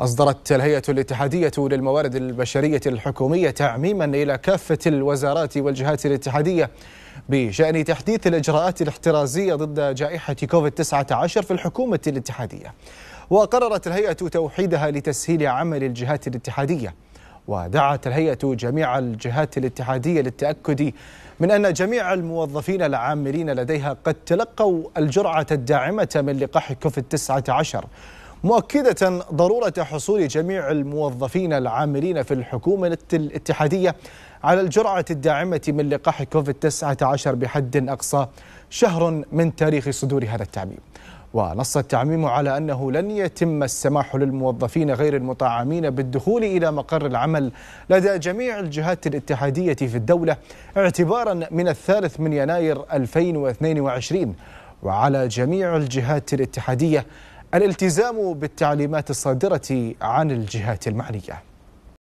أصدرت الهيئة الاتحادية للموارد البشرية الحكومية تعميما إلى كافة الوزارات والجهات الاتحادية بشأن تحديث الإجراءات الاحترازية ضد جائحة كوفيد-19 في الحكومة الاتحادية وقررت الهيئة توحيدها لتسهيل عمل الجهات الاتحادية ودعت الهيئة جميع الجهات الاتحادية للتأكد من أن جميع الموظفين العاملين لديها قد تلقوا الجرعة الداعمة من لقاح كوفيد 19 مؤكدة ضرورة حصول جميع الموظفين العاملين في الحكومة الاتحادية على الجرعة الداعمة من لقاح كوفيد 19 بحد أقصى شهر من تاريخ صدور هذا التعميم ونص التعميم على أنه لن يتم السماح للموظفين غير المطعمين بالدخول إلى مقر العمل لدى جميع الجهات الاتحادية في الدولة اعتبارا من الثالث من يناير 2022 وعلى جميع الجهات الاتحادية الالتزام بالتعليمات الصادرة عن الجهات المعنية